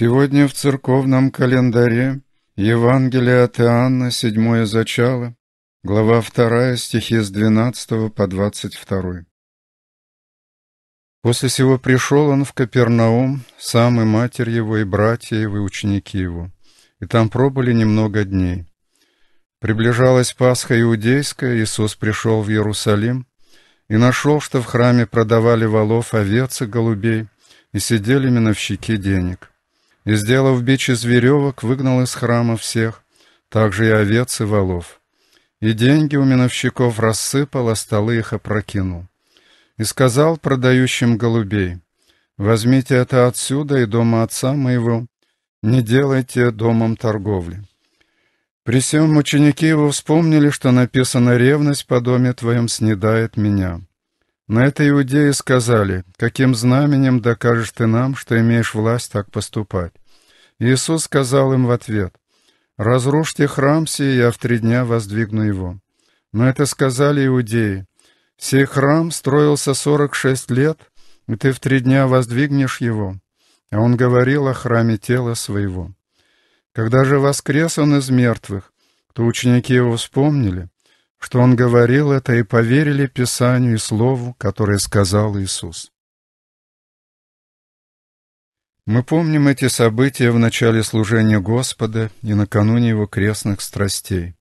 Сегодня в церковном календаре Евангелие от Иоанна, седьмое зачало, глава 2, стихи с 12 по 22. После сего пришел он в Капернаум, сам и матерь его, и братья его, и ученики его, и там пробыли немного дней. Приближалась Пасха Иудейская, Иисус пришел в Иерусалим и нашел, что в храме продавали волов, овец и голубей, и сидели миновщики денег и, сделав бич из веревок, выгнал из храма всех, также и овец и волов. И деньги у миновщиков рассыпал, а столы их опрокинул. И сказал продающим голубей, «Возьмите это отсюда и дома отца моего, не делайте домом торговли». При сем ученики его вспомнили, что написано «Ревность по доме твоем снедает меня». На это иудеи сказали, «Каким знаменем докажешь ты нам, что имеешь власть так поступать?» Иисус сказал им в ответ, «Разрушьте храм сей, я в три дня воздвигну его». Но это сказали иудеи. «Сей храм строился сорок шесть лет, и ты в три дня воздвигнешь его». А он говорил о храме тела своего. Когда же воскрес он из мертвых, то ученики его вспомнили, что он говорил это, и поверили Писанию и Слову, которое сказал Иисус. Мы помним эти события в начале служения Господа и накануне Его крестных страстей.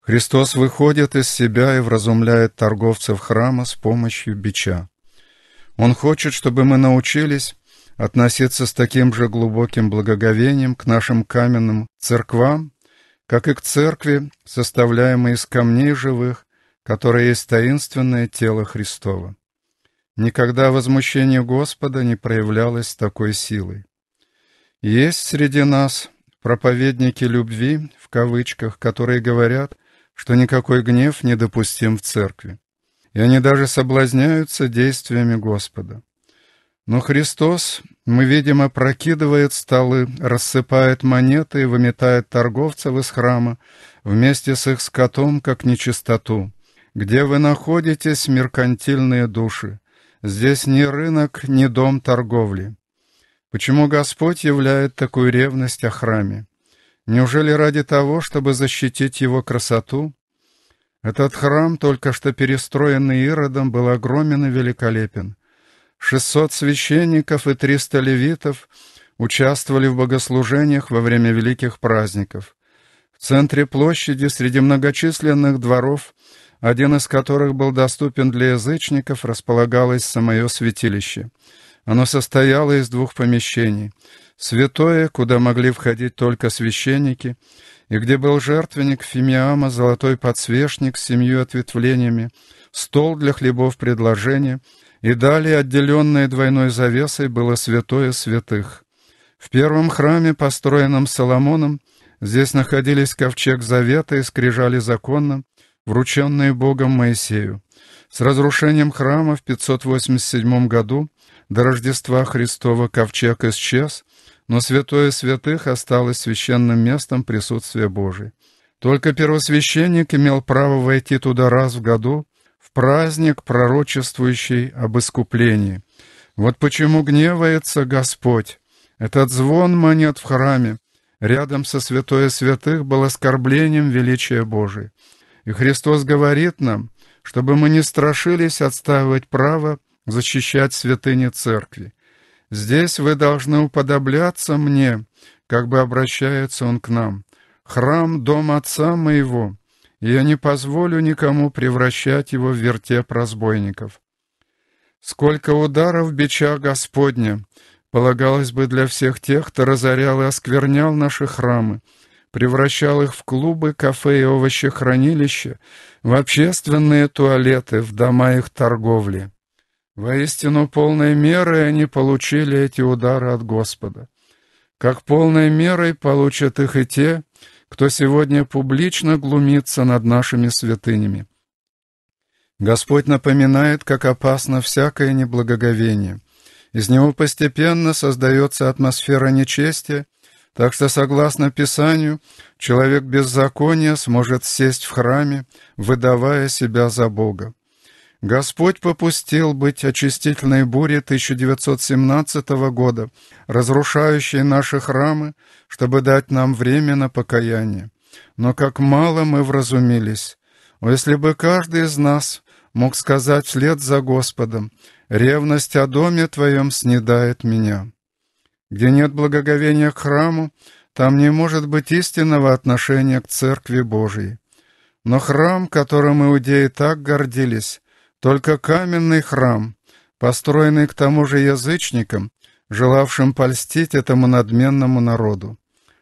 Христос выходит из себя и вразумляет торговцев храма с помощью бича. Он хочет, чтобы мы научились относиться с таким же глубоким благоговением к нашим каменным церквам, как и к церкви, составляемой из камней живых, которая есть таинственное тело Христова. Никогда возмущение Господа не проявлялось такой силой. Есть среди нас проповедники любви, в кавычках, которые говорят, что никакой гнев не допустим в церкви. И они даже соблазняются действиями Господа. Но Христос, мы видим, опрокидывает столы, рассыпает монеты и выметает торговцев из храма вместе с их скотом, как нечистоту. Где вы находитесь, меркантильные души? Здесь ни рынок, ни дом торговли. Почему Господь являет такую ревность о храме? Неужели ради того, чтобы защитить его красоту? Этот храм, только что перестроенный Иродом, был огромен и великолепен. Шестьсот священников и триста левитов участвовали в богослужениях во время великих праздников. В центре площади среди многочисленных дворов – один из которых был доступен для язычников, располагалось самое святилище. Оно состояло из двух помещений. Святое, куда могли входить только священники, и где был жертвенник Фимиама, золотой подсвечник с семью ответвлениями, стол для хлебов предложения, и далее, отделенное двойной завесой, было святое святых. В первом храме, построенном Соломоном, здесь находились ковчег завета и скрижали законно, врученные Богом Моисею. С разрушением храма в 587 году до Рождества Христова ковчег исчез, но святое святых осталось священным местом присутствия Божия. Только первосвященник имел право войти туда раз в году, в праздник, пророчествующий об искуплении. Вот почему гневается Господь. Этот звон монет в храме рядом со святое святых был оскорблением величия Божия. И Христос говорит нам, чтобы мы не страшились отстаивать право защищать святыни церкви. Здесь вы должны уподобляться мне, как бы обращается он к нам. Храм — дом отца моего, и я не позволю никому превращать его в вертеп разбойников. Сколько ударов бича Господня полагалось бы для всех тех, кто разорял и осквернял наши храмы, превращал их в клубы, кафе и овощехранилища, в общественные туалеты, в дома их торговли. Воистину полной мерой они получили эти удары от Господа. Как полной мерой получат их и те, кто сегодня публично глумится над нашими святынями. Господь напоминает, как опасно всякое неблагоговение. Из него постепенно создается атмосфера нечестия, так что, согласно Писанию, человек беззакония сможет сесть в храме, выдавая себя за Бога. Господь попустил быть очистительной буре 1917 года, разрушающей наши храмы, чтобы дать нам время на покаяние. Но как мало мы вразумились. если бы каждый из нас мог сказать вслед за Господом, «Ревность о доме твоем снедает меня». Где нет благоговения к храму, там не может быть истинного отношения к Церкви Божьей. Но храм, которым иудеи так гордились, только каменный храм, построенный к тому же язычникам, желавшим польстить этому надменному народу.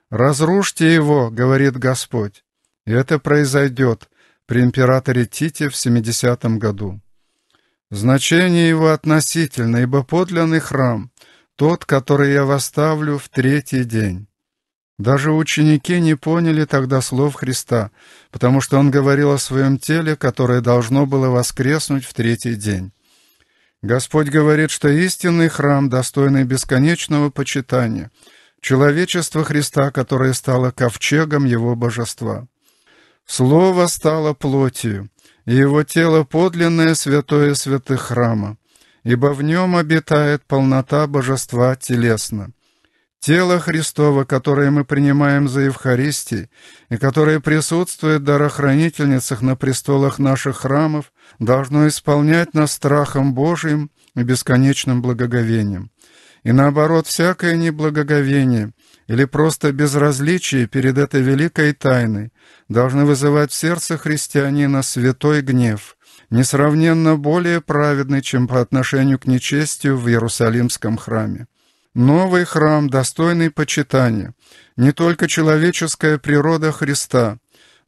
«Разрушьте его», — говорит Господь. И это произойдет при императоре Тите в 70 году. Значение его относительно, ибо подлинный храм — тот, который я восставлю в третий день». Даже ученики не поняли тогда слов Христа, потому что Он говорил о Своем теле, которое должно было воскреснуть в третий день. Господь говорит, что истинный храм, достойный бесконечного почитания, человечество Христа, которое стало ковчегом Его божества. Слово стало плотью, и Его тело подлинное святое святых храма ибо в нем обитает полнота божества телесно. Тело Христово, которое мы принимаем за Евхаристией и которое присутствует в дарохранительницах на престолах наших храмов, должно исполнять нас страхом Божиим и бесконечным благоговением и наоборот всякое неблагоговение или просто безразличие перед этой великой тайной должны вызывать в сердце христианина святой гнев, несравненно более праведный, чем по отношению к нечестию в Иерусалимском храме. Новый храм, достойный почитания, не только человеческая природа Христа,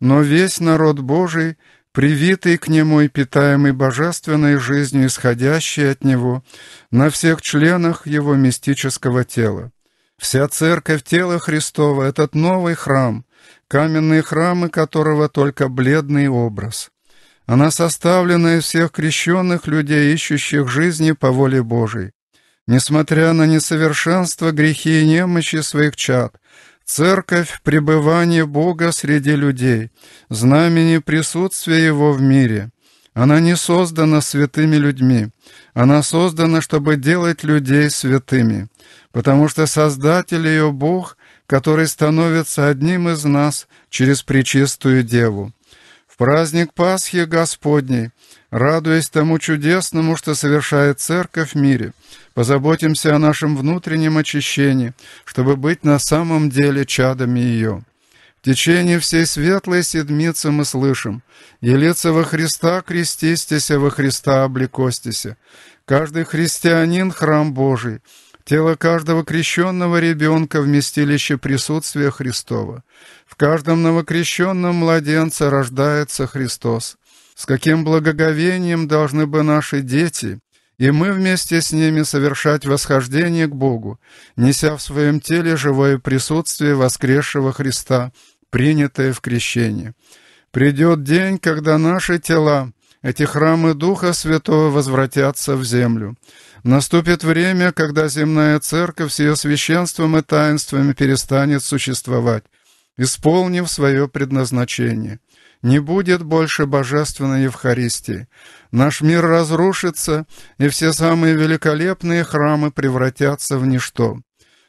но весь народ Божий привитый к нему и питаемый божественной жизнью, исходящей от него, на всех членах его мистического тела. Вся церковь тела Христова — этот новый храм, каменные храмы которого только бледный образ. Она составлена из всех крещенных людей, ищущих жизни по воле Божией. Несмотря на несовершенство, грехи и немощи своих чад, Церковь – пребывание Бога среди людей, знамени присутствия Его в мире. Она не создана святыми людьми. Она создана, чтобы делать людей святыми, потому что Создатель ее Бог, который становится одним из нас через Пречистую Деву. В праздник Пасхи Господней радуясь тому чудесному, что совершает Церковь в мире, позаботимся о нашем внутреннем очищении, чтобы быть на самом деле чадами ее. В течение всей светлой седмицы мы слышим «Елица во Христа, крестистися во Христа, облекостися». Каждый христианин — храм Божий, Тело каждого крещенного ребенка – вместилище присутствия Христова. В каждом новокрещенном младенце рождается Христос с каким благоговением должны бы наши дети и мы вместе с ними совершать восхождение к Богу, неся в своем теле живое присутствие воскресшего Христа, принятое в крещении. Придет день, когда наши тела, эти храмы Духа Святого возвратятся в землю. Наступит время, когда земная церковь с ее священством и таинствами перестанет существовать, исполнив свое предназначение. Не будет больше божественной Евхаристии. Наш мир разрушится, и все самые великолепные храмы превратятся в ничто.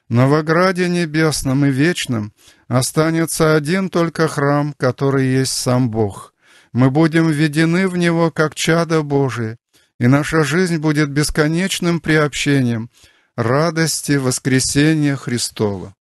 На в небесном и вечном останется один только храм, который есть сам Бог. Мы будем введены в него как чадо Божие, и наша жизнь будет бесконечным приобщением радости воскресения Христова.